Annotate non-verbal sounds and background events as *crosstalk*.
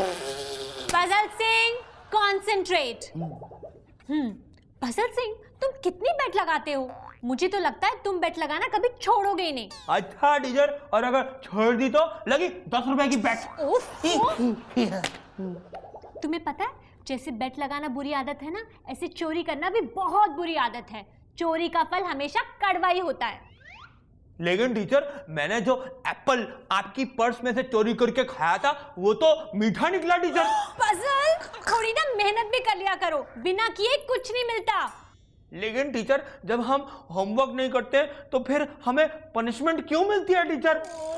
puzzle Singh concentrate hmm puzzle Singh तुम कितनी बेट लगाते हो मुझे तो लगता है तुम बेट लगाना कभी छोड़ोगे ही नहीं अच्छा टीचर और अगर छोड़ दी तो लगी दस रुपए की बेट तुम्हें पता है जैसे बेट लगाना बुरी आदत है ना ऐसे चोरी करना भी बहुत बुरी आदत है चोरी का फल हमेशा कड़वा ही होता है लेकिन टीचर मैंने जो एप्पल आपकी पर्स में से चोरी करके खाया था वो तो मीठा निकला टीचर पजल *gasps* थोड़ी ना मेहनत भी कर लिया करो बिना किए कुछ नहीं मिलता लेकिन टीचर जब हम होमवर्क नहीं करते तो फिर हमें पनिशमेंट क्यों मिलती है टीचर